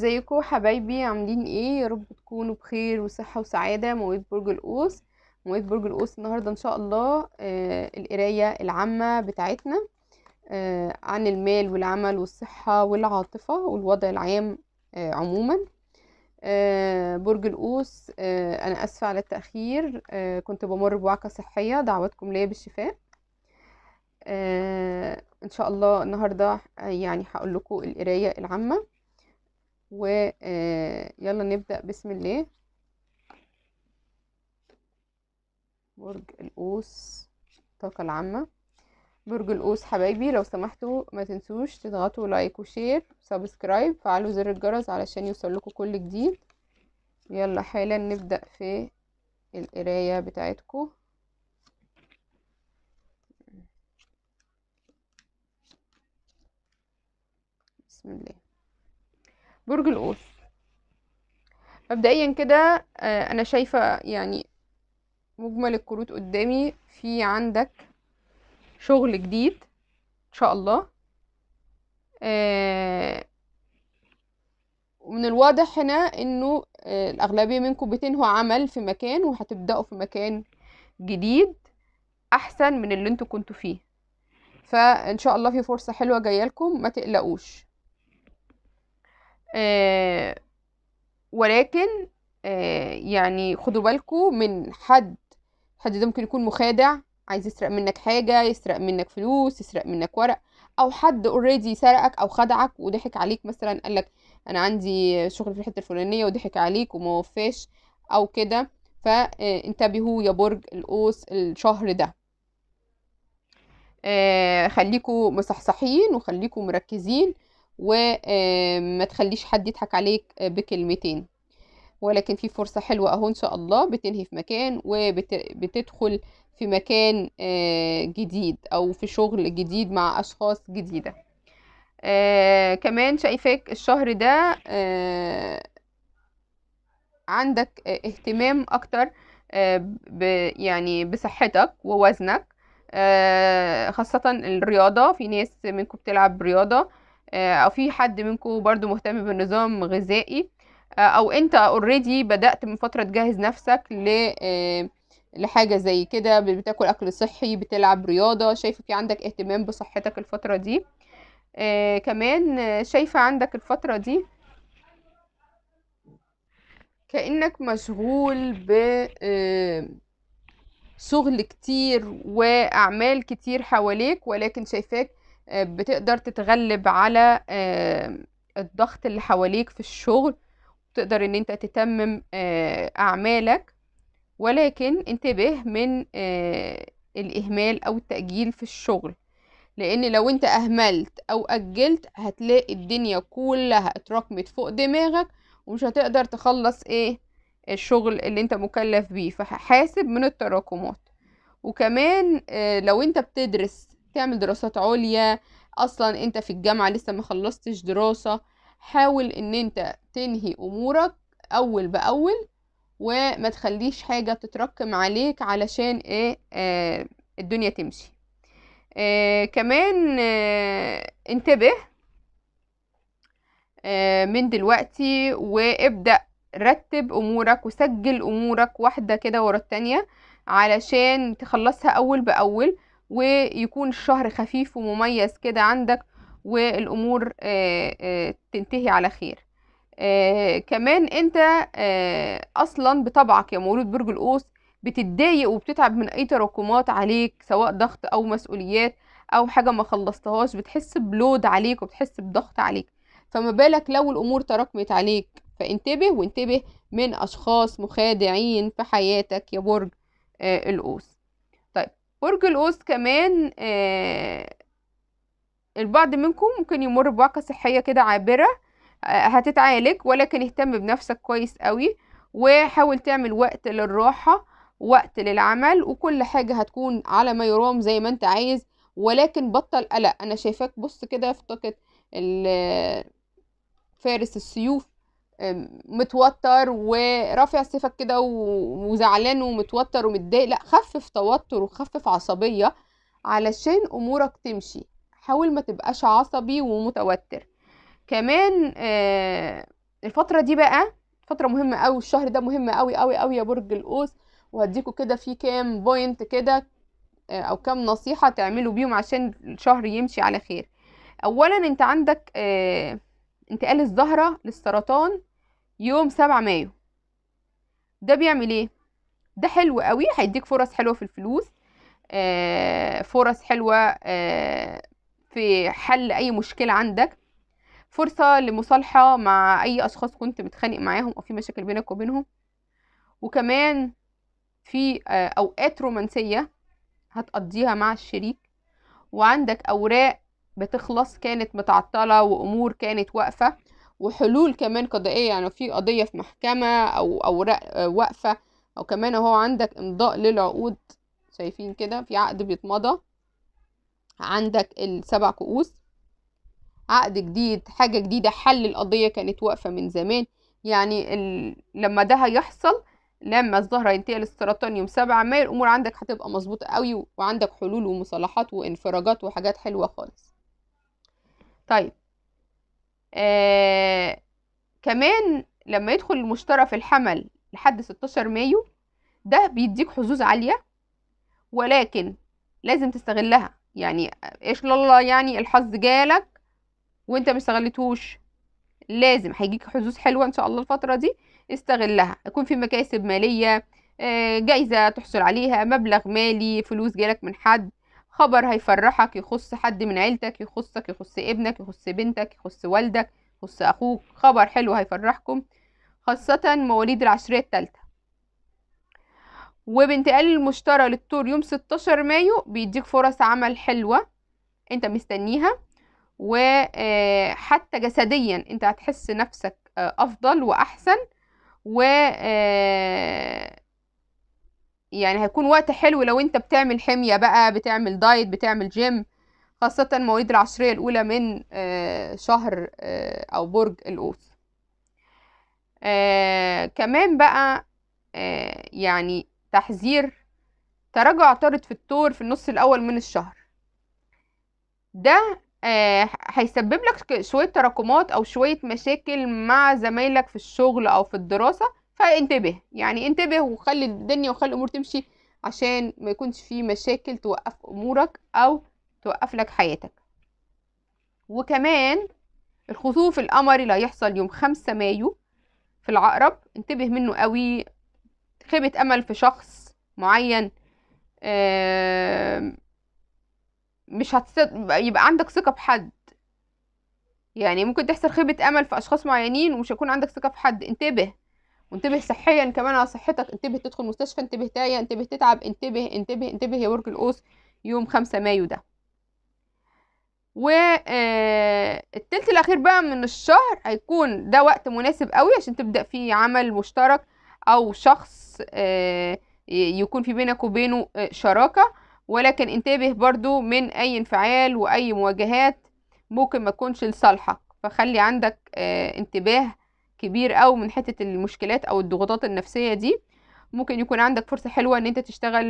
ازيكم حبايبي عاملين ايه يا رب تكونوا بخير وصحه وسعاده مواليد برج القوس مواليد برج القوس النهارده ان شاء الله آه القرايه العامه بتاعتنا آه عن المال والعمل والصحه والعاطفه والوضع العام آه عموما آه برج القوس آه انا اسفه على التاخير آه كنت بمر بوعكه صحيه دعواتكم ليا بالشفاء آه ان شاء الله النهارده يعني هقول لكم القرايه العامه ويلا آه، نبدأ بسم الله برج القوس الطاقة العامة برج القوس حبايبي لو سمحتوا ما تنسوش تضغطوا لايك وشير سبسكرايب فعلوا زر الجرس علشان يوصل لكم كل جديد يلا حالا نبدأ في القراية بتاعتكم بسم الله برج القوس مبدئيا كده آه، انا شايفه يعني مجمل الكروت قدامي في عندك شغل جديد ان شاء الله آه، ومن الواضح هنا انه آه، الاغلبيه منكم بتنهوا عمل في مكان وهتبداوا في مكان جديد احسن من اللي انتوا كنتوا فيه فان شاء الله في فرصه حلوه جايه لكم ما تقلقوش آه، ولكن آه، يعني خدوا بالكم من حد حد ده ممكن يكون مخادع عايز يسرق منك حاجة يسرق منك فلوس يسرق منك ورق او حد اوريدي سرقك او خدعك وضحك عليك مثلا قالك انا عندي شغل في الحتة الفلانية وضحك عليك وما وفاش او كده فانتبهوا آه، يا برج القوس الشهر ده خليكم مصحصحين وخليكم مركزين وما تخليش حد يضحك عليك آه، بكلمتين ولكن في فرصة حلوة اهو ان شاء الله بتنهي في مكان وبتدخل في مكان آه، جديد او في شغل جديد مع اشخاص جديدة آه، كمان شايفاك الشهر ده عندك اهتمام اكتر يعني بصحتك ووزنك خاصة الرياضة في ناس منكم بتلعب رياضة آه، او في حد منكم برضو مهتم بالنظام غذائي آه، او انت اوريدي بدات من فتره تجهز نفسك ل آه، لحاجه زي كده بتاكل اكل صحي بتلعب رياضه شايفه في عندك اهتمام بصحتك الفتره دي آه كمان شايفه عندك الفتره دي كانك مشغول ب شغل كتير واعمال كتير حواليك ولكن شايفاك بتقدر تتغلب على آه، الضغط اللي حواليك في الشغل وتقدر ان انت تتمم آه، اعمالك ولكن انتبه من آه، الاهمال او التاجيل في الشغل لان لو انت اهملت او اجلت هتلاقي الدنيا كلها اتراكمت فوق دماغك ومش هتقدر تخلص ايه الشغل اللي انت مكلف بيه فحاسب من التراكمات وكمان لو انت بتدرس تعمل دراسات عليا اصلا انت في الجامعة لسه ما خلصتش دراسة حاول ان انت تنهي امورك اول باول وما تخليش حاجة تتركم عليك علشان ايه آه الدنيا تمشي آه كمان آه انتبه آه من دلوقتي وابدأ رتب امورك وسجل امورك واحدة كده ورا التانية علشان تخلصها اول باول ويكون الشهر خفيف ومميز كده عندك والامور آه، آه، تنتهي على خير آه، كمان انت اصلا بطبعك يا مولود برج القوس بتتضايق وبتتعب من اي تراكمات عليك سواء ضغط او مسؤوليات او حاجه ما خلصتهاش بتحس بلود عليك وبتحس بضغط عليك فما بالك لو الامور تراكمت عليك فانتبه وانتبه من اشخاص مخادعين في حياتك يا برج القوس برج القوس كمان آه البعض منكم ممكن يمر بواقع صحية كده عابرة آه هتتعالج ولكن اهتم بنفسك كويس قوي وحاول تعمل وقت للراحة وقت للعمل وكل حاجة هتكون على ما يرام زي ما انت عايز ولكن بطل قلق انا شايفاك بص كده في طاقة فارس السيوف متوتر ورافع سيفك كده وزعلان ومتوتر ومتضايق لا خفف توتر وخفف عصبيه علشان امورك تمشي حاول ما تبقاش عصبي ومتوتر كمان آه، الفتره دي بقى فتره مهمه قوي الشهر ده مهم قوي قوي قوي يا برج القوس وهديكوا كده في كام بوينت كده آه، او كام نصيحه تعملوا بيهم عشان الشهر يمشي على خير اولا انت عندك آه، انتقال الزهره للسرطان يوم سبعة مايو ده بيعمل ايه ده حلو قوي هيديك فرص حلوه في الفلوس آه فرص حلوه آه في حل اي مشكله عندك فرصه لمصالحه مع اي اشخاص كنت متخانق معاهم او في مشاكل بينك وبينهم وكمان في آه اوقات رومانسيه هتقضيها مع الشريك وعندك اوراق بتخلص كانت متعطله وامور كانت واقفه وحلول كمان قضائيه يعني لو في قضيه في محكمه او او آه، واقفة او كمان اهو عندك امضاء للعقود شايفين كده في عقد بيتمضى عندك السبع كؤوس عقد جديد حاجه جديده حل القضيه كانت واقفه من زمان يعني ال... لما ده هيحصل لما الزهرة ينتقل السرطان يوم سبعة مايو الامور عندك هتبقى مظبوطه قوي وعندك حلول ومصالحات وانفراجات وحاجات حلوه خالص طيب آه كمان لما يدخل المشترى في الحمل لحد 16 مايو ده بيديك حظوظ عالية ولكن لازم تستغلها يعني ايش لله يعني الحظ جالك وانت ما لازم هيجيك حظوظ حلوه ان شاء الله الفتره دي استغلها يكون في مكاسب ماليه آه، جايزه تحصل عليها مبلغ مالي فلوس جالك من حد خبر هيفرحك يخص حد من عيلتك يخصك يخص ابنك يخص بنتك يخص والدك يخص أخوك خبر حلو هيفرحكم خاصة مواليد العشرية التالتة وبانتقال المشترى للطور يوم 16 مايو بيديك فرص عمل حلوة انت مستنيها وحتى آه، جسديا انت هتحس نفسك آه، افضل واحسن و آه، يعني هيكون وقت حلو لو انت بتعمل حمية بقى بتعمل دايت بتعمل جيم خاصة مواليد العشرية الأولى من آه، شهر آه، أو برج القوس آه، كمان بقى يعني تحذير تراجع طارد في الثور في النص الأول من الشهر ده هيسبب لك شوية تراكمات أو شوية مشاكل مع زمايلك في الشغل أو في الدراسة فانتبه يعني انتبه وخلي الدنيا وخلي الامور تمشي عشان ما يكونش في مشاكل توقف امورك او توقف لك حياتك وكمان الخسوف القمري اللي هيحصل يوم خمسة مايو في العقرب انتبه منه قوي خيبة امل في شخص معين مش هتصد... يبقى عندك ثقة بحد يعني ممكن تحصل خيبة امل في اشخاص معينين ومش هيكون عندك ثقة في حد انتبه وانتبه صحيا كمان على صحتك انتبه تدخل مستشفى انتبه تايه انتبه تتعب انتبه انتبه انتبه يا برج القوس يوم 5 مايو ده والتلت آه، الاخير بقى من الشهر هيكون ده وقت مناسب قوي عشان تبدا فيه عمل مشترك او شخص آه، يكون في بينك وبينه آه، شراكه ولكن انتبه برضو من اي انفعال واي مواجهات ممكن ما تكونش لصالحك فخلي عندك انتباه كبير قوي من حته المشكلات او الضغوطات النفسيه دي ممكن يكون عندك فرصه حلوه ان انت تشتغل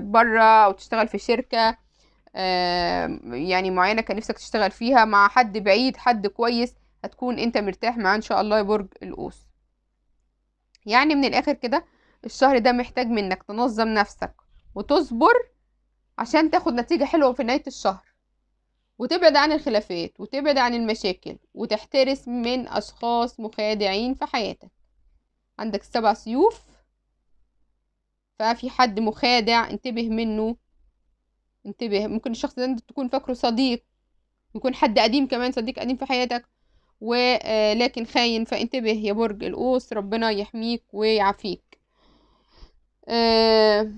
بره او تشتغل في شركه يعني معينه كان نفسك تشتغل فيها مع حد بعيد حد كويس هتكون انت مرتاح معاه ان شاء الله برج القوس يعني من الاخر كده الشهر ده محتاج منك تنظم نفسك وتصبر عشان تاخد نتيجه حلوه في نهايه الشهر وتبعد عن الخلافات وتبعد عن المشاكل وتحترس من أشخاص مخادعين في حياتك عندك سبع سيوف ففي حد مخادع انتبه منه انتبه ممكن الشخص ده انت تكون فاكره صديق يكون حد قديم كمان صديق قديم في حياتك ولكن آه، خاين فانتبه يا برج القوس ربنا يحميك ويعافيك آه،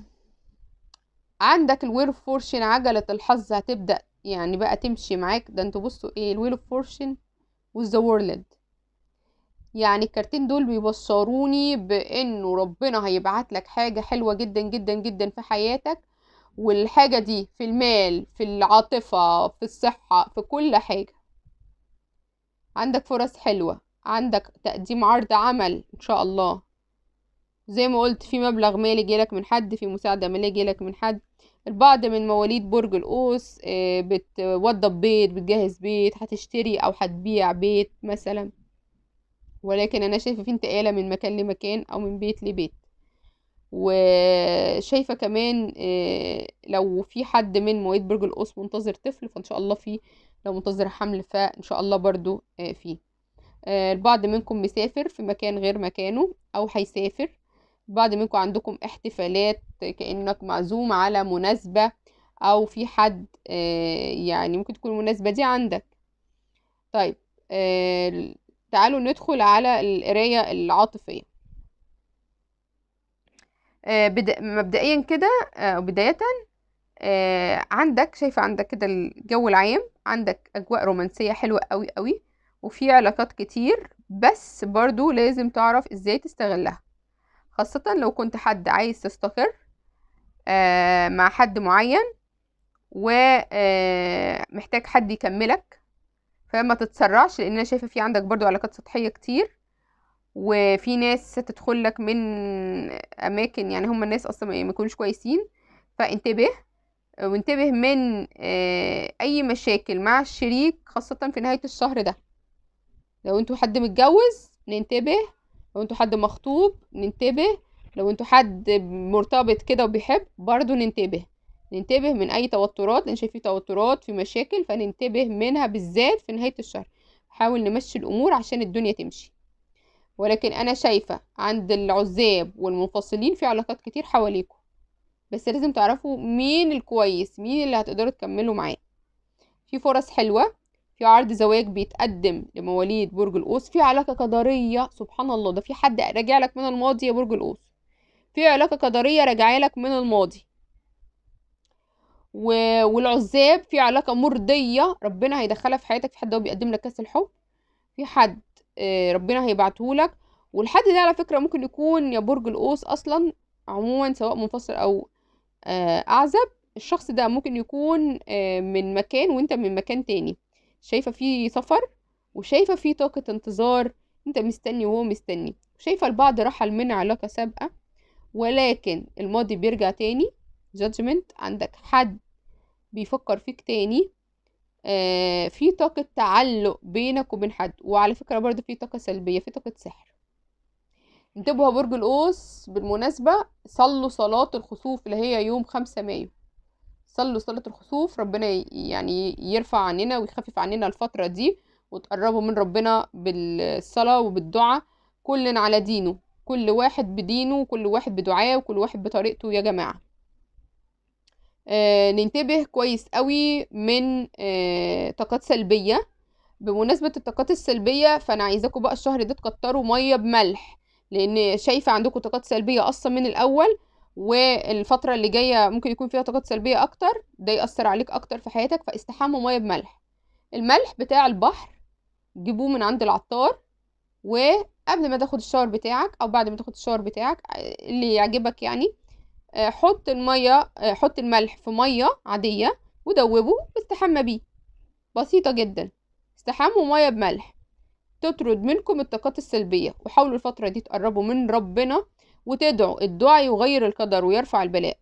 عندك الوير فورشن عجلة الحظ هتبدأ يعني بقى تمشي معاك ده انتوا بصوا ايه الويل اوف فورشن وذا وورلد يعني الكارتين دول بيبصروني بانه ربنا هيبعت لك حاجه حلوه جدا جدا جدا في حياتك والحاجه دي في المال في العاطفه في الصحه في كل حاجه عندك فرص حلوه عندك تقديم عرض عمل ان شاء الله زي ما قلت في مبلغ مالي جيلك من حد في مساعده ماليه جيلك من حد البعض من مواليد برج القوس آه، بتوضب بيت بتجهز بيت هتشتري او هتبيع بيت مثلا ولكن انا شايفه في انتقاله من مكان لمكان او من بيت لبيت وشايفه كمان آه، لو في حد من مواليد برج القوس منتظر طفل فان شاء الله في لو منتظر حمل فان شاء الله برضو آه، فيه البعض منكم مسافر في مكان غير مكانه او هيسافر بعض منكم عندكم احتفالات كأنك معزوم على مناسبة أو في حد آه، يعني ممكن تكون المناسبة دي عندك طيب آه، تعالوا ندخل على القراية العاطفية آه، مبدئيا كده أو بداية عندك شايفة عندك كده الجو العام عندك أجواء رومانسية حلوة قوي قوي وفي علاقات كتير بس برضو لازم تعرف ازاي تستغلها خاصة لو كنت حد عايز تستقر آه، مع حد معين ومحتاج آه، حد يكملك فما تتسرعش لان انا شايفه في عندك برضو علاقات سطحيه كتير وفي ناس تدخل لك من اماكن يعني هم الناس اصلا ما يكونوش كويسين فانتبه وانتبه من آه، اي مشاكل مع الشريك خاصه في نهايه الشهر ده لو انتوا حد متجوز ننتبه لو انتوا حد مخطوب ننتبه لو انتوا حد مرتبط كده وبيحب برضو ننتبه ننتبه من اي توترات لان شايف في توترات في مشاكل فننتبه منها بالذات في نهايه الشهر حاول نمشي الامور عشان الدنيا تمشي ولكن انا شايفه عند العزاب والمنفصلين في علاقات كتير حواليكم بس لازم تعرفوا مين الكويس مين اللي هتقدروا تكملوا معاه في فرص حلوه في عرض زواج بيتقدم لمواليد برج القوس في علاقة قدرية سبحان الله ده في حد راجع لك من الماضي يا برج القوس في علاقة قدرية راجع لك من الماضي و... والعزاب في علاقة مرضية ربنا هيدخلها في حياتك في حد هو بيقدم لك كاس الحب في حد آه، ربنا هيبعته لك والحد ده على فكرة ممكن يكون يا برج القوس أصلا عموما سواء منفصل أو آه، أعزب الشخص ده ممكن يكون آه، من مكان وانت من مكان تاني شايفه فيه سفر وشايفه فيه طاقه انتظار انت مستني وهو مستني شايفه البعض رحل من علاقه سابقه ولكن الماضي بيرجع تاني جادجمنت عندك حد بيفكر فيك تاني آه في طاقة تعلق بينك وبين حد وعلى فكرة برضه في طاقة سلبية في طاقة سحر انتبهوا برج القوس بالمناسبة صلوا صلاة الخسوف اللي هي يوم خمسة مايو صلوا صلاة الخسوف ربنا يعني يرفع عننا ويخفف عننا الفترة دي وتقربوا من ربنا بالصلاة وبالدعاء كل على دينه كل واحد بدينه وكل واحد بدعاه وكل واحد بطريقته يا جماعة آه ننتبه كويس قوي من آه طاقات سلبية بمناسبة الطاقات السلبية فأنا عايزاكم بقى الشهر ده تكتروا مية بملح لأن شايفة عندكم طاقات سلبية أصلا من الأول والفتره اللي جايه ممكن يكون فيها طاقات سلبيه اكتر ده ياثر عليك اكتر في حياتك فاستحموا ميه بملح الملح بتاع البحر جيبوه من عند العطار وقبل ما تاخد الشاور بتاعك او بعد ما تاخد الشاور بتاعك اللي يعجبك يعني آه، حط الميه آه، حط الملح في ميه عاديه ودوبه واستحمى بيه بسيطه جدا استحموا ميه بملح تطرد منكم الطاقات السلبيه وحاولوا الفتره دي تقربوا من ربنا وتدعو الدعاء يغير القدر ويرفع البلاء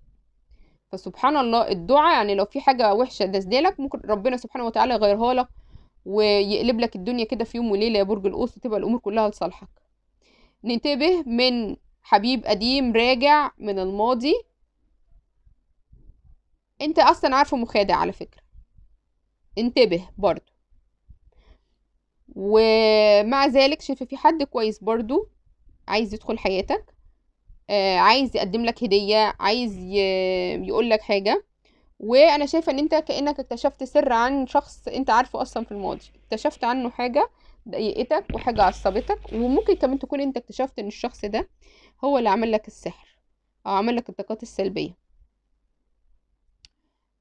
فسبحان الله الدعاء يعني لو في حاجة وحشة دزدالك ممكن ربنا سبحانه وتعالى يغيرها لك ويقلب لك الدنيا كده في يوم وليلة يا برج القوس وتبقى الأمور كلها لصالحك ننتبه من حبيب قديم راجع من الماضي انت اصلا عارفه مخادع على فكرة انتبه برضو ومع ذلك شايفه في حد كويس برضو عايز يدخل حياتك آه، عايز يقدم لك هدية عايز يقول لك حاجة وانا شايفة ان انت كأنك اكتشفت سر عن شخص انت عارفه اصلا في الماضي اكتشفت عنه حاجة ضايقتك وحاجة عصبتك وممكن كمان تكون انت اكتشفت ان الشخص ده هو اللي عمل لك السحر او عمل لك الطاقات السلبية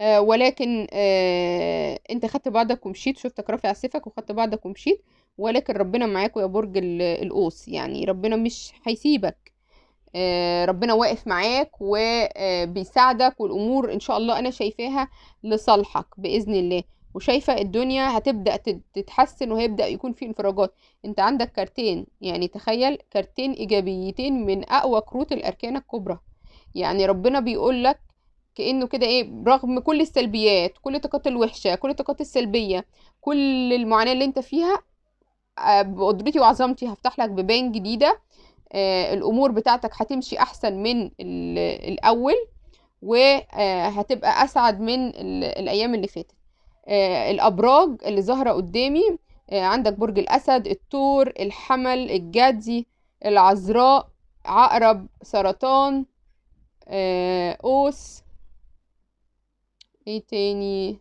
آه ولكن آه انت خدت بعضك ومشيت شفتك رافع سيفك وخدت بعضك ومشيت ولكن ربنا معاك يا برج القوس يعني ربنا مش هيسيبك آه، ربنا واقف معاك وبيساعدك آه، والامور ان شاء الله انا شايفاها لصالحك باذن الله وشايفه الدنيا هتبدا تتحسن وهيبدا يكون في انفراجات انت عندك كارتين يعني تخيل كارتين ايجابيتين من اقوى كروت الاركان الكبرى يعني ربنا بيقول لك كانه كده ايه برغم كل السلبيات كل الطاقات الوحشه كل الطاقات السلبيه كل المعاناه اللي انت فيها آه، بقدرتي وعظمتي هفتح لك بيبان جديده آه، الامور بتاعتك هتمشي احسن من الاول وهتبقى اسعد من الايام اللي فاتت آه، الابراج اللي ظاهره قدامي آه، عندك برج الاسد الثور الحمل الجدي العذراء عقرب سرطان قوس ايه تاني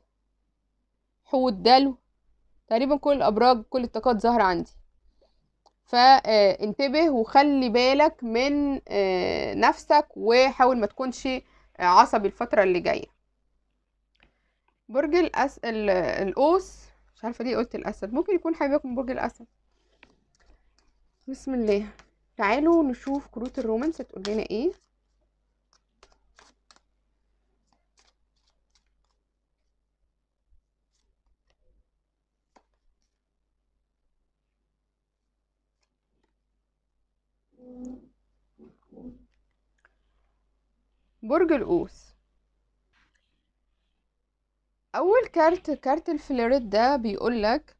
حوت دلو تقريبا كل الابراج كل الطاقات ظاهره عندي فانتبه وخلي بالك من آه، نفسك وحاول ما تكونش عصبي الفترة اللي جاية برج الأس... الأوس مش عارفة ليه قلت الأسد ممكن يكون حبيبكم برج الأسد بسم الله تعالوا نشوف كروت الرومانس تقول لنا ايه برج القوس اول كارت كارت الفليرت ده بيقولك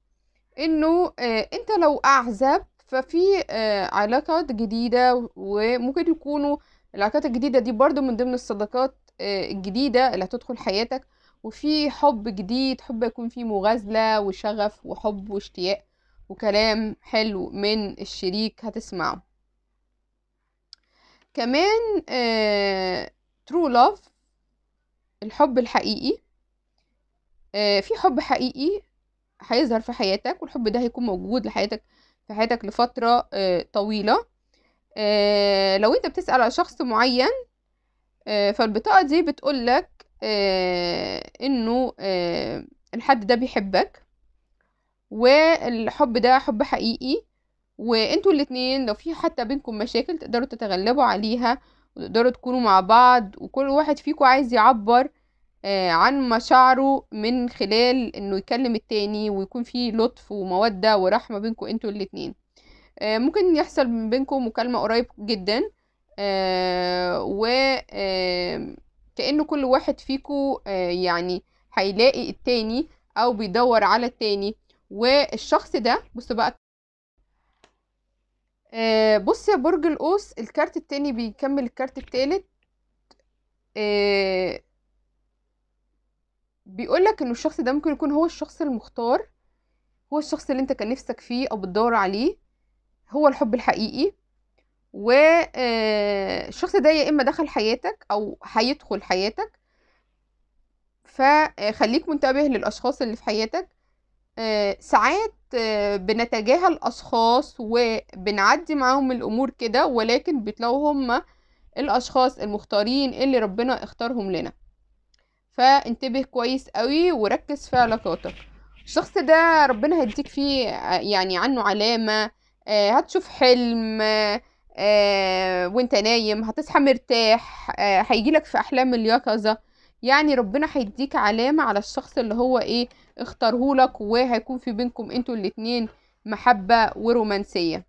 انه آه انت لو اعزب ففي آه علاقات جديدة وممكن يكونوا العلاقات الجديدة دي برضو من ضمن الصداقات آه الجديدة اللي هتدخل حياتك وفي حب جديد حب يكون فيه مغازلة وشغف وحب واشتياق وكلام حلو من الشريك هتسمعه كمان آه true love الحب الحقيقي آه، في حب حقيقي هيظهر في حياتك والحب ده هيكون موجود لحياتك في حياتك لفترة آه، طويلة آه، لو انت بتسأل على شخص معين فالبطاقة دي بتقولك انه الحد ده بيحبك والحب ده حب حقيقي وانتوا الاتنين لو في حتى بينكم مشاكل تقدروا تتغلبوا عليها وتقدروا تكونوا مع بعض وكل واحد فيكم عايز يعبر آه، عن مشاعره من خلال انه يكلم التاني ويكون في لطف ومودة ورحمة بينكم انتوا الاتنين آه، ممكن يحصل بينكم مكالمة قريب جدا آه، و كأنه كل واحد فيكو يعني هيلاقي التاني او بيدور على التاني والشخص ده بص بقى آه بص يا برج القوس الكارت التاني بيكمل الكارت التالت آه بيقولك انه الشخص ده ممكن يكون هو الشخص المختار هو الشخص اللي انت كان نفسك فيه او بتدور عليه هو الحب الحقيقي والشخص آه، ده يا اما دخل حياتك او هيدخل حياتك فخليك منتبه للاشخاص اللي في حياتك ساعات آه، بنتجاهل اشخاص وبنعدي معاهم الامور كده ولكن بيطلعوا هم الاشخاص المختارين اللي ربنا اختارهم لنا فانتبه كويس قوي وركز في علاقاتك الشخص ده ربنا هيديك فيه آه، يعني عنه علامه آه، هتشوف حلم وانت نايم هتصحى مرتاح هيجيلك في احلام اليقظه يعني ربنا هيديك علامه على الشخص اللي هو ايه اختارهولك وهيكون في بينكم انتوا الاتنين محبة ورومانسية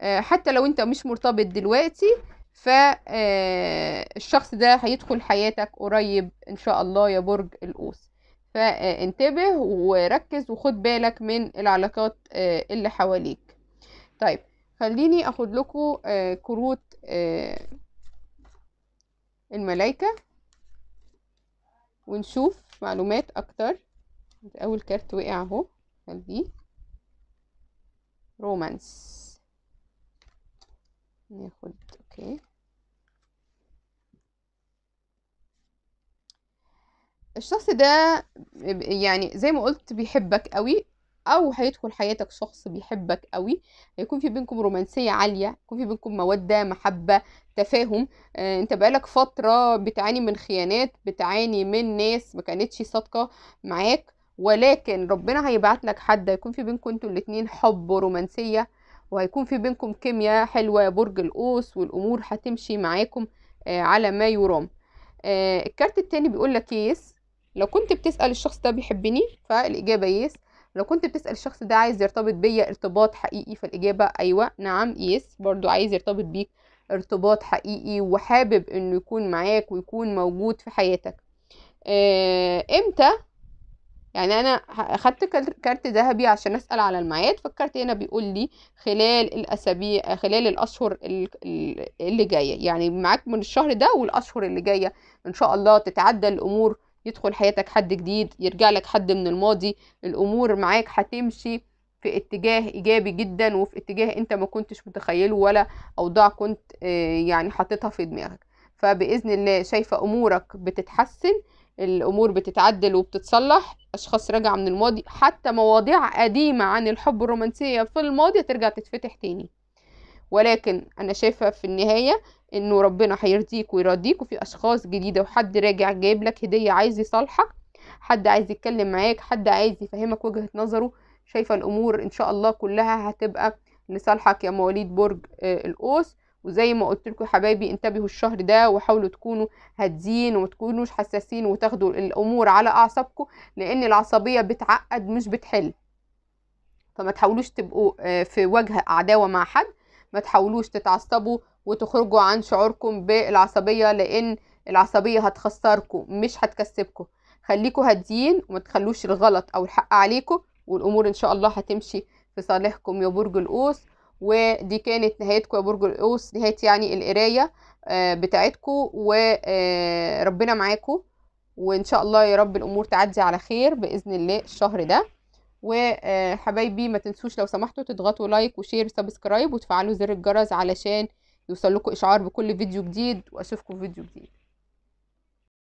آه، حتى لو انت مش مرتبط دلوقتي فالشخص آه، ده هيدخل حياتك قريب ان شاء الله يا برج القوس فانتبه آه، وركز وخد بالك من العلاقات اللي حواليك طيب خليني اخد لكم كروت الملائكة ونشوف معلومات اكتر اول كارت وقع اهو قلبيه رومانس ناخد اوكي الشخص ده يعني زي ما قلت بيحبك قوي او هيدخل حياتك شخص بيحبك قوي هيكون في بينكم رومانسيه عاليه يكون في بينكم موده محبه تفاهم آه، انت بقالك فتره بتعاني من خيانات بتعاني من ناس ما كانتش صادقه معاك ولكن ربنا هيبعت لك حد هيكون في بينكم انتوا الاتنين حب ورومانسيه وهيكون في بينكم كيمياء حلوه برج القوس والامور هتمشي معاكم آه، على ما يرام آه، الكارت التاني بيقول لك إيه، يس لو كنت بتسال الشخص ده بيحبني فالاجابه إيه، يس لو كنت بتسال الشخص ده عايز يرتبط بيا ارتباط حقيقي فالاجابه ايوه نعم إيه، يس برضو عايز يرتبط بيك ارتباط حقيقي وحابب انه يكون معاك ويكون موجود في حياتك آه، امتى يعني انا اخدت كارت ذهبي عشان اسال على الميعاد فالكارت هنا بيقول لي خلال الاسابيع خلال الاشهر اللي جايه يعني معاك من الشهر ده والاشهر اللي جايه ان شاء الله تتعدى الامور يدخل حياتك حد جديد يرجع لك حد من الماضي الامور معاك هتمشي في اتجاه ايجابي جدا وفي اتجاه انت ما كنتش متخيله ولا اوضاع كنت آه، يعني حاططها في دماغك فباذن الله شايفه امورك بتتحسن الامور بتتعدل وبتتصلح اشخاص راجعه من الماضي حتى مواضيع قديمه عن الحب الرومانسيه في الماضي ترجع تتفتح تاني ولكن انا شايفه في النهايه انه ربنا هيرضيك ويرضيك وفي اشخاص جديده وحد راجع جايب لك هديه عايز يصالحك حد عايز يتكلم معاك حد عايز يفهمك وجهه نظره شايفه الامور ان شاء الله كلها هتبقى لصالحك يا مواليد برج آه القوس وزي ما قلت لكم حبايبي انتبهوا الشهر ده وحاولوا تكونوا هادين وما تكونوش حساسين وتاخدوا الامور على اعصابكم لان العصبيه بتعقد مش بتحل فما تحاولوش تبقوا آه، في وجه عداوه مع حد ما تحاولوش تتعصبوا وتخرجوا عن شعوركم بالعصبيه لان العصبيه هتخسركم مش هتكسبكم خليكم هاديين وما تخلوش الغلط او الحق عليكم والامور ان شاء الله هتمشي في صالحكم يا برج القوس ودي كانت نهايتكم يا برج القوس نهايه يعني القرايه آه، بتاعتكم وربنا آه، معاكم وان شاء الله يا رب الامور تعدي على خير باذن الله الشهر ده وحبايبي آه، ما تنسوش لو سمحتوا تضغطوا لايك وشير وسبسكرايب وتفعلوا زر الجرس علشان يوصل لكم اشعار بكل فيديو جديد واشوفكم في فيديو جديد